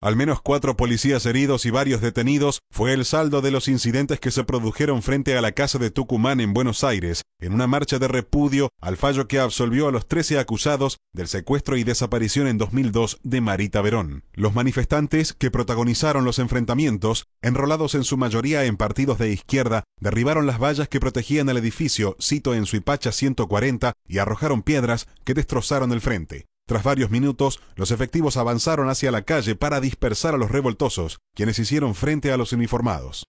Al menos cuatro policías heridos y varios detenidos fue el saldo de los incidentes que se produjeron frente a la Casa de Tucumán en Buenos Aires, en una marcha de repudio al fallo que absolvió a los 13 acusados del secuestro y desaparición en 2002 de Marita Verón. Los manifestantes que protagonizaron los enfrentamientos, enrolados en su mayoría en partidos de izquierda, derribaron las vallas que protegían el edificio, cito en Suipacha 140, y arrojaron piedras que destrozaron el frente. Tras varios minutos, los efectivos avanzaron hacia la calle para dispersar a los revoltosos, quienes hicieron frente a los uniformados.